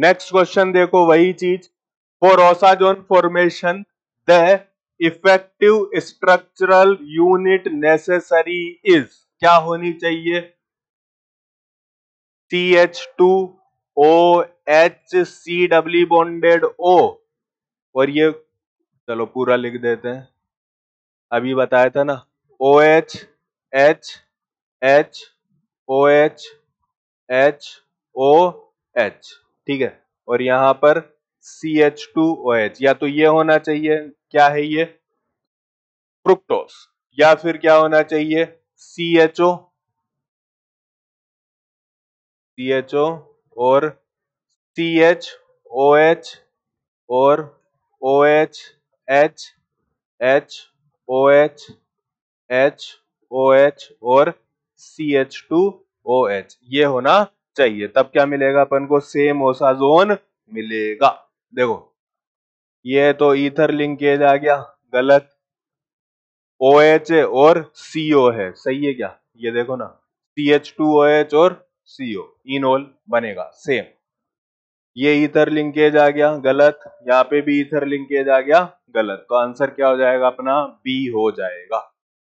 next question देखो वही चीज for osazone formation the effective structural unit necessary is क्या होनी चाहिए C H two O H C W bonded O और ये चलो पूरा लिख देते हैं अभी बताया था ना O H H H O H H O H ठीक है और यहां पर C H two O H या तो ये होना चाहिए क्या है ये फ्रुक्टोस या फिर क्या होना चाहिए C H O C H O और सी एच ओ एच और O H H H O H H O H और C H two O H ये होना चाहिए तब क्या मिलेगा अपन को सेम ओसा जोन मिलेगा देखो ये तो ईथर लिंकेज आ गया गलत ओ एच और सीओ है सही है क्या ये देखो ना C H two O H और सीओ इनोल बनेगा सेम ये ईथर लिंकेज आ गया गलत यहाँ पे भी ईथर लिंकेज आ गया गलत तो आंसर क्या हो जाएगा अपना बी हो जाएगा